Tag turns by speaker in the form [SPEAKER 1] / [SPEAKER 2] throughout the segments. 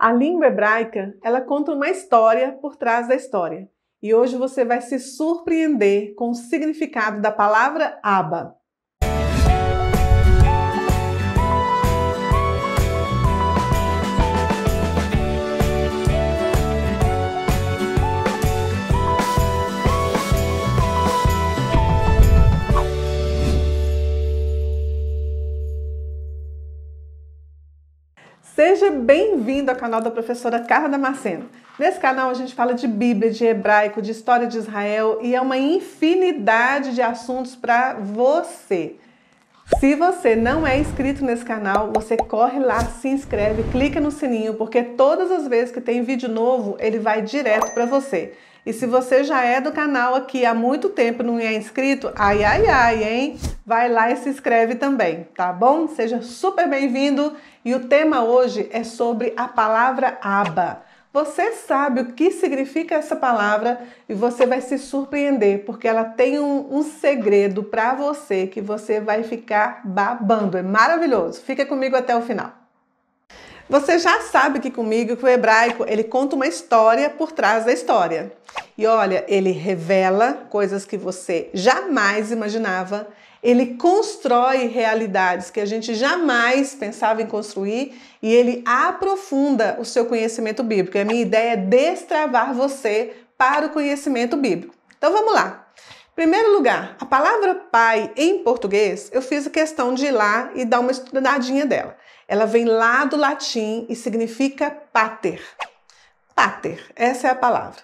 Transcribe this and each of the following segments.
[SPEAKER 1] A língua hebraica, ela conta uma história por trás da história. E hoje você vai se surpreender com o significado da palavra Abba. Seja bem-vindo ao canal da professora Carla Damasceno. Nesse canal a gente fala de Bíblia, de hebraico, de história de Israel e é uma infinidade de assuntos para você. Se você não é inscrito nesse canal, você corre lá, se inscreve, clica no sininho, porque todas as vezes que tem vídeo novo, ele vai direto para você. E se você já é do canal aqui há muito tempo não é inscrito, ai ai ai, hein? Vai lá e se inscreve também, tá bom? Seja super bem-vindo e o tema hoje é sobre a palavra aba. Você sabe o que significa essa palavra e você vai se surpreender, porque ela tem um, um segredo para você que você vai ficar babando. É maravilhoso. Fica comigo até o final. Você já sabe que comigo que o hebraico ele conta uma história por trás da história. E olha, ele revela coisas que você jamais imaginava, ele constrói realidades que a gente jamais pensava em construir e ele aprofunda o seu conhecimento bíblico. E a minha ideia é destravar você para o conhecimento bíblico. Então vamos lá. Primeiro lugar, a palavra pai em português, eu fiz a questão de ir lá e dar uma estudadinha dela. Ela vem lá do latim e significa pater. Pater, essa é a palavra.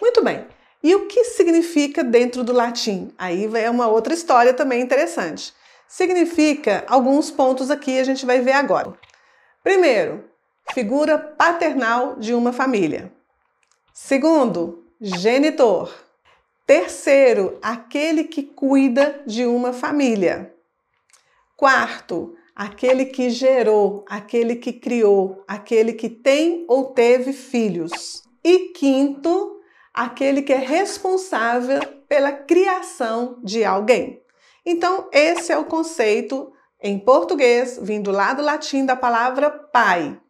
[SPEAKER 1] Muito bem. E o que significa dentro do latim? Aí é uma outra história também interessante. Significa alguns pontos aqui a gente vai ver agora. Primeiro, figura paternal de uma família. Segundo, genitor. Terceiro, aquele que cuida de uma família. Quarto, aquele que gerou, aquele que criou, aquele que tem ou teve filhos. E quinto, aquele que é responsável pela criação de alguém. Então, esse é o conceito em português, vindo lá do latim da palavra pai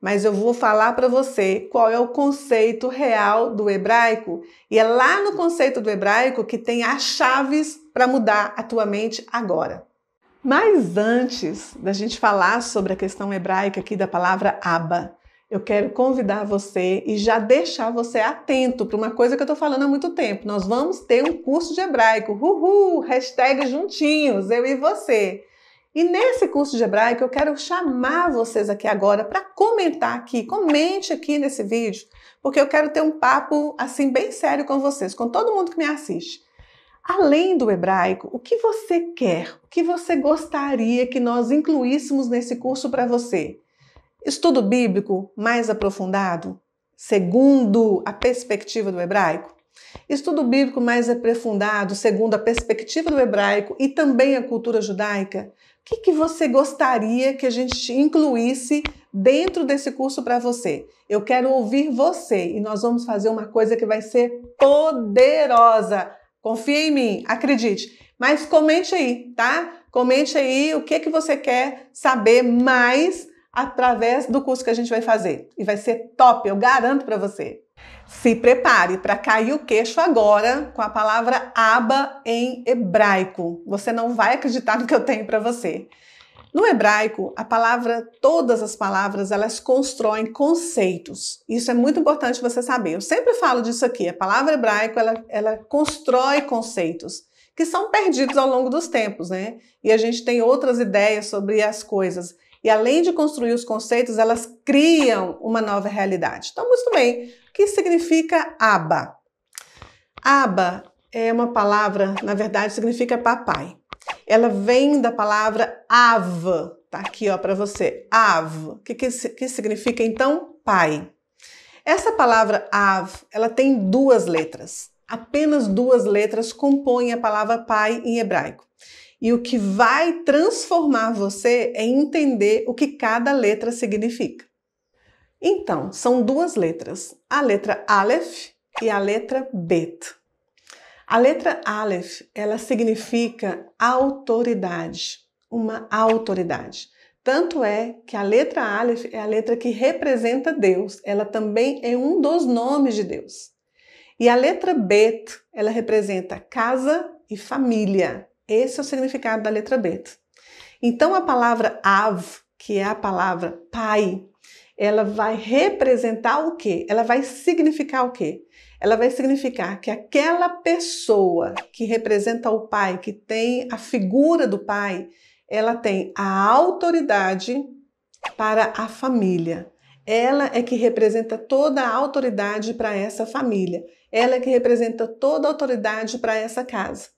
[SPEAKER 1] mas eu vou falar para você qual é o conceito real do hebraico. E é lá no conceito do hebraico que tem as chaves para mudar a tua mente agora. Mas antes da gente falar sobre a questão hebraica aqui da palavra aba, eu quero convidar você e já deixar você atento para uma coisa que eu estou falando há muito tempo. Nós vamos ter um curso de hebraico. Uhul! Hashtag juntinhos, eu e você. E nesse curso de hebraico eu quero chamar vocês aqui agora para comentar aqui, comente aqui nesse vídeo, porque eu quero ter um papo assim bem sério com vocês, com todo mundo que me assiste. Além do hebraico, o que você quer? O que você gostaria que nós incluíssemos nesse curso para você? Estudo bíblico mais aprofundado, segundo a perspectiva do hebraico? Estudo bíblico mais aprofundado, segundo a perspectiva do hebraico e também a cultura judaica, o que, que você gostaria que a gente incluísse dentro desse curso para você? Eu quero ouvir você e nós vamos fazer uma coisa que vai ser poderosa. Confia em mim, acredite. Mas comente aí, tá? Comente aí o que, que você quer saber mais através do curso que a gente vai fazer. E vai ser top, eu garanto para você. Se prepare para cair o queixo agora com a palavra aba em hebraico. Você não vai acreditar no que eu tenho para você. No hebraico, a palavra, todas as palavras, elas constroem conceitos. Isso é muito importante você saber. Eu sempre falo disso aqui. A palavra hebraico, ela, ela constrói conceitos que são perdidos ao longo dos tempos, né? E a gente tem outras ideias sobre as coisas. E além de construir os conceitos, elas criam uma nova realidade. Então, muito bem. O que significa aba? Aba é uma palavra, na verdade, significa papai. Ela vem da palavra av, tá aqui ó para você, av, que, que, que significa então pai. Essa palavra av, ela tem duas letras, apenas duas letras compõem a palavra pai em hebraico. E o que vai transformar você é entender o que cada letra significa. Então, são duas letras, a letra Aleph e a letra Bet. A letra Aleph, ela significa autoridade, uma autoridade. Tanto é que a letra Aleph é a letra que representa Deus, ela também é um dos nomes de Deus. E a letra Bet, ela representa casa e família. Esse é o significado da letra B. Então a palavra Av, que é a palavra pai, ela vai representar o quê? Ela vai significar o quê? Ela vai significar que aquela pessoa que representa o pai, que tem a figura do pai, ela tem a autoridade para a família. Ela é que representa toda a autoridade para essa família. Ela é que representa toda a autoridade para essa casa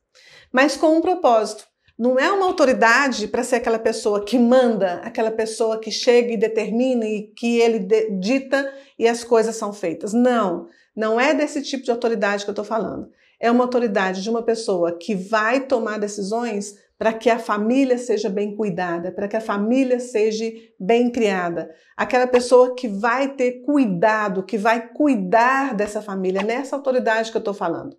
[SPEAKER 1] mas com um propósito. Não é uma autoridade para ser aquela pessoa que manda, aquela pessoa que chega e determina e que ele dita e as coisas são feitas. Não, não é desse tipo de autoridade que eu estou falando. É uma autoridade de uma pessoa que vai tomar decisões para que a família seja bem cuidada, para que a família seja bem criada. Aquela pessoa que vai ter cuidado, que vai cuidar dessa família, nessa autoridade que eu estou falando.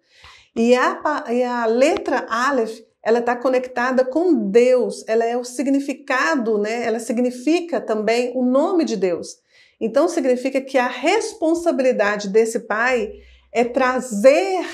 [SPEAKER 1] E a, e a letra Aleph, ela está conectada com Deus, ela é o significado, né? ela significa também o nome de Deus. Então significa que a responsabilidade desse pai é trazer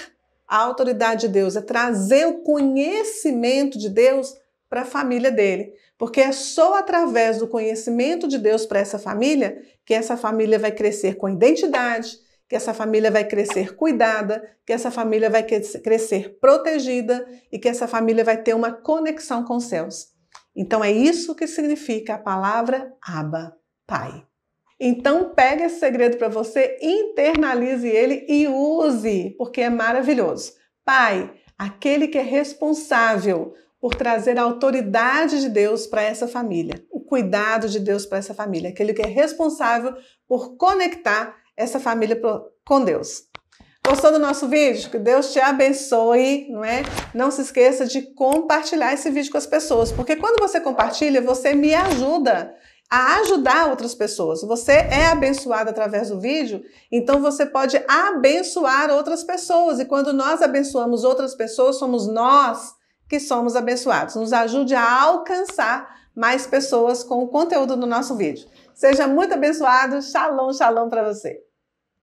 [SPEAKER 1] a autoridade de Deus, é trazer o conhecimento de Deus para a família dele. Porque é só através do conhecimento de Deus para essa família que essa família vai crescer com identidade, que essa família vai crescer cuidada, que essa família vai crescer protegida e que essa família vai ter uma conexão com os céus. Então é isso que significa a palavra Abba, Pai. Então pegue esse segredo para você, internalize ele e use, porque é maravilhoso. Pai, aquele que é responsável por trazer a autoridade de Deus para essa família, o cuidado de Deus para essa família, aquele que é responsável por conectar essa família com Deus. Gostou do nosso vídeo? Que Deus te abençoe, não é? Não se esqueça de compartilhar esse vídeo com as pessoas, porque quando você compartilha, você me ajuda a ajudar outras pessoas. Você é abençoado através do vídeo, então você pode abençoar outras pessoas. E quando nós abençoamos outras pessoas, somos nós que somos abençoados. Nos ajude a alcançar mais pessoas com o conteúdo do nosso vídeo. Seja muito abençoado. Shalom, shalom para você.